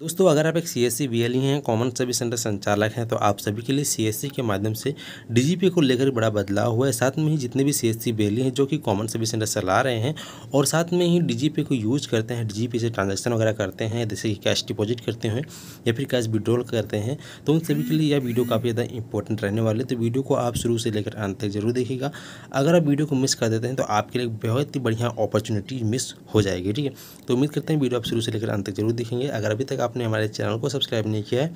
दोस्तों अगर आप एक सी एस सी हैं कॉमन सर्विस सेंटर संचालक हैं तो आप सभी के लिए सी एस सी के माध्यम से डी को लेकर बड़ा बदलाव हुआ है साथ में ही जितने भी सी एस सी हैं जो कि कॉमन सर्विस सेंटर चला रहे हैं और साथ में ही डी जी को यूज़ करते हैं डी से ट्रांजेक्शन वगैरह करते हैं जैसे कि कैश डिपॉजिट करते हैं या फिर कैश विड्रॉल करते हैं तो उन सभी के लिए यह वीडियो काफ़ी ज़्यादा इंपॉर्टेंट रहने वाले तो वीडियो को आप शुरू से लेकर अंत तक जरूर देखिएगा अगर आप वीडियो को मिस कर देते हैं तो आपके लिए बहुत ही बढ़िया अपॉर्चुनिटी मिस हो जाएगी ठीक है तो उम्मीद करते हैं वीडियो आप शुरू से लेकर अंत तक जरूर देखेंगे अगर अभी तक आपने हमारे चैनल को सब्सक्राइब नहीं किया है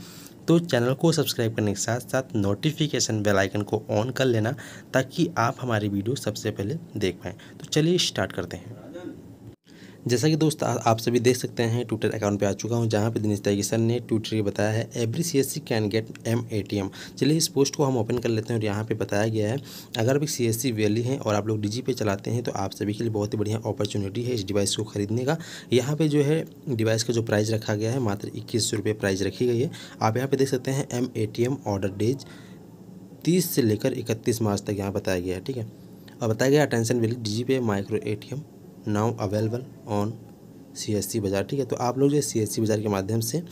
तो चैनल को सब्सक्राइब करने के साथ साथ नोटिफिकेशन बेल आइकन को ऑन कर लेना ताकि आप हमारी वीडियो सबसे पहले देख पाएँ तो चलिए स्टार्ट करते हैं जैसा कि दोस्त आप सभी देख सकते हैं ट्विटर अकाउंट पे आ चुका हूँ जहाँ पे दिनेश सर ने ट्विटर ये बताया है every C S C can get M A T M चलिए इस पोस्ट को हम ओपन कर लेते हैं और यहाँ पे बताया गया है अगर भी सी एस सी वैली हैं और आप लोग डिजी पे चलाते हैं तो आप सभी के लिए बहुत ही बढ़िया अपॉर्चुनिटी है इस डिवाइस को खरीदने का यहाँ पर जो है डिवाइस का जो प्राइस रखा गया है मात्र इक्कीस सौ प्राइस रखी गई है आप यहाँ पर देख सकते हैं M A T M order days तीस से लेकर इकतीस मार्च तक यहाँ बताया गया है ठीक है और बताया गया attention VLE digi pay micro A T M now available on C S C Bazaar ठीक है तो आप लोग जो सी एस सी बाज़ार के माध्यम से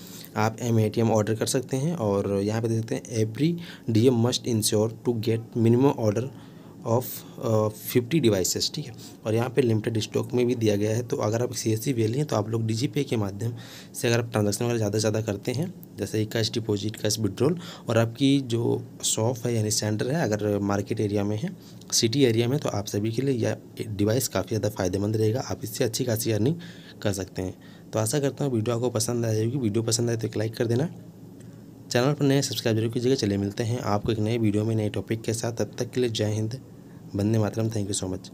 आप M A T M order कर सकते हैं और यहाँ पे देख सकते हैं every D M must ensure to get minimum order of fifty devices ठीक है और यहाँ पे लिमिटेड स्टॉक में भी दिया गया है तो अगर आप सी एस सी हैं तो आप लोग डी के माध्यम से अगर आप ट्रांजेक्शन वगैरह ज़्यादा से ज़्यादा करते हैं जैसे कैश डिपॉजिट कैश विड्रॉल और आपकी जो शॉप है यानी सेंटर है अगर मार्केट एरिया में है सिटी एरिया में तो आप सभी के लिए यह डिवाइस काफ़ी ज़्यादा फायदेमंद रहेगा आप इससे अच्छी खासी अर्निंग कर सकते हैं तो आशा करता हूँ वीडियो आपको पसंद आए होगी वीडियो पसंद आए तो एक लाइक कर देना चैनल पर नए सब्सक्राइब जरूर कीजिएगा चले मिलते हैं आपको एक नए वीडियो में नए टॉपिक के साथ तब तक के लिए जय हिंद बंदे मातरम थैंक यू सो मच